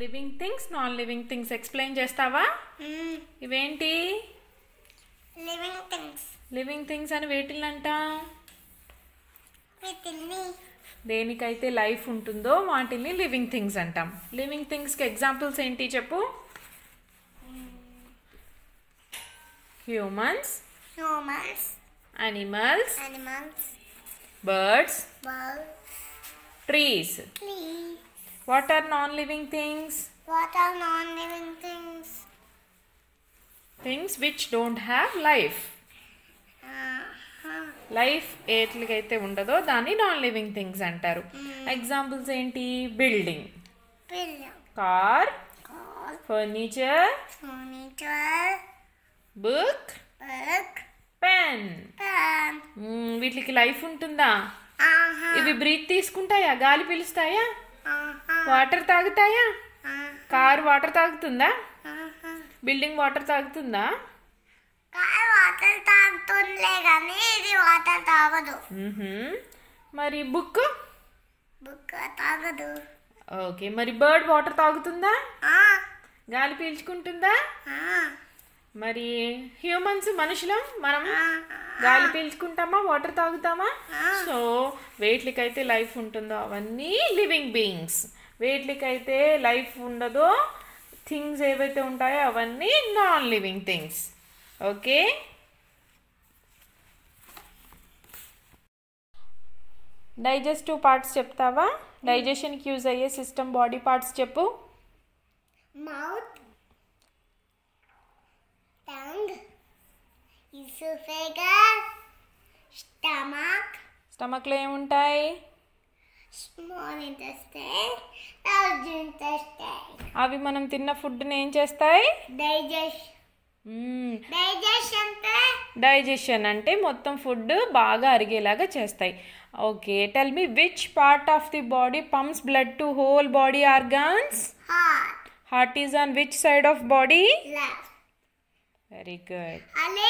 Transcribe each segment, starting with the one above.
Living things non living things explain చేస్తావా hmm. ఇవేంటి living things living things అని వేటిని అంటాం దేనికైతే లైఫ్ ఉంటుందో వాటిని లివింగ్ థింగ్స్ అంటాం లివింగ్ థింగ్స్కి ఎగ్జాంపుల్స్ ఏంటి చెప్పు humans humans animals animals birds trees trees What are non-living things? What are non-living things? Things which don't have life. Life uh-huh. ఎట్లకైతే ఉండదో దాన్ని నాన్ లివింగ్ థింగ్స్ అంటారు ఎగ్జాంపుల్స్ hmm. ఏంటి building car furniture book pen వీటికి life ఉంటుందా uh-huh. ఇవి breathe తీసుకుంటాయా గాలి పిలుస్తాయా వాటర్ తాగుతాయా కార్ వాటర్ తాగుతుందా బిల్డింగ్ వాటర్ తాగుతుందా వాటర్ కానీ ఇది వాటర్ తాగదు మరి బుక్ బుక్ తాగదు ఓకే మరి బర్డ్ వాటర్ తాగుతుందా గాలి పీల్చుకుంటుందా మరి హ్యూమన్స్ మనుషులు మనం గాలి పీల్చుకుంటామా వాటర్ తాగుతామా సో వెయిట్లకైతే లైఫ్ ఉంటుందో అవన్నీ లివింగ్ బీయింగ్స్ వీటికైతే లైఫ్ ఉండదో థింగ్స్ ఏవైతే ఉంటాయో అవన్నీ non living things okay digestive parts చెప్తావా డైజెషన్కి యూజ్ అయ్యే సిస్టమ్ బాడీ పార్ట్స్ చెప్పు మౌత్ టంగ్ ఇసుఫెగస్ స్టమక్ స్టమక్లో ఏముంటాయి అవి మనం తిన్న ఫుడ్ని ఏం చేస్తాయి డైజెషన్ అంటే మొత్తం ఫుడ్ బాగా అరిగేలాగా చేస్తాయి okay tell me which part of the body pumps blood to whole body organs heart is on which side of body very good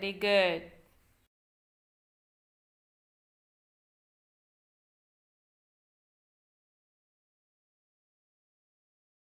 Very good.